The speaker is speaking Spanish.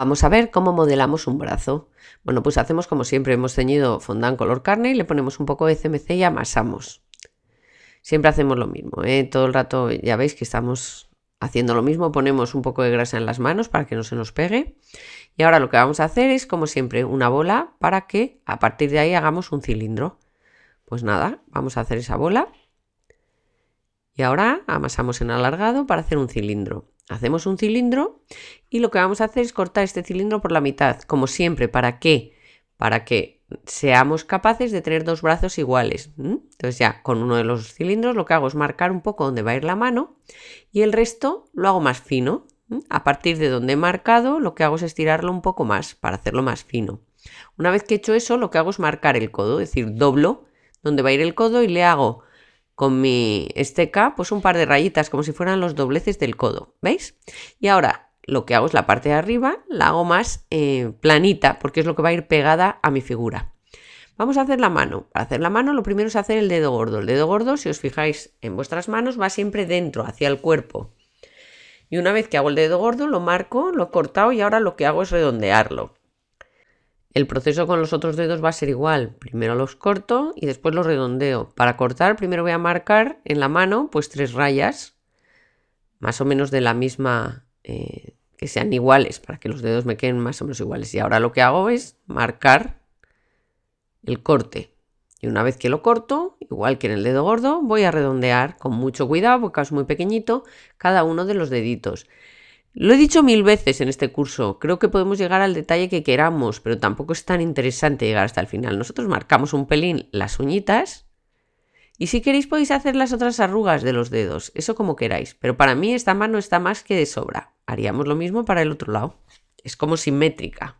Vamos a ver cómo modelamos un brazo. Bueno, pues hacemos como siempre, hemos ceñido fondant color carne y le ponemos un poco de CMC y amasamos. Siempre hacemos lo mismo, ¿eh? todo el rato ya veis que estamos haciendo lo mismo, ponemos un poco de grasa en las manos para que no se nos pegue. Y ahora lo que vamos a hacer es, como siempre, una bola para que a partir de ahí hagamos un cilindro. Pues nada, vamos a hacer esa bola. Y ahora amasamos en alargado para hacer un cilindro. Hacemos un cilindro y lo que vamos a hacer es cortar este cilindro por la mitad, como siempre. ¿Para qué? Para que seamos capaces de tener dos brazos iguales. Entonces ya con uno de los cilindros lo que hago es marcar un poco dónde va a ir la mano y el resto lo hago más fino. A partir de donde he marcado lo que hago es estirarlo un poco más para hacerlo más fino. Una vez que he hecho eso lo que hago es marcar el codo, es decir, doblo donde va a ir el codo y le hago con mi esteca, pues un par de rayitas, como si fueran los dobleces del codo, ¿veis? Y ahora lo que hago es la parte de arriba, la hago más eh, planita, porque es lo que va a ir pegada a mi figura. Vamos a hacer la mano. Para hacer la mano lo primero es hacer el dedo gordo. El dedo gordo, si os fijáis en vuestras manos, va siempre dentro, hacia el cuerpo. Y una vez que hago el dedo gordo, lo marco, lo he cortado y ahora lo que hago es redondearlo. El proceso con los otros dedos va a ser igual. Primero los corto y después los redondeo. Para cortar, primero voy a marcar en la mano pues tres rayas, más o menos de la misma, eh, que sean iguales, para que los dedos me queden más o menos iguales. Y ahora lo que hago es marcar el corte. Y una vez que lo corto, igual que en el dedo gordo, voy a redondear con mucho cuidado, porque es muy pequeñito, cada uno de los deditos. Lo he dicho mil veces en este curso, creo que podemos llegar al detalle que queramos, pero tampoco es tan interesante llegar hasta el final. Nosotros marcamos un pelín las uñitas y si queréis podéis hacer las otras arrugas de los dedos, eso como queráis, pero para mí esta mano está más que de sobra. Haríamos lo mismo para el otro lado, es como simétrica.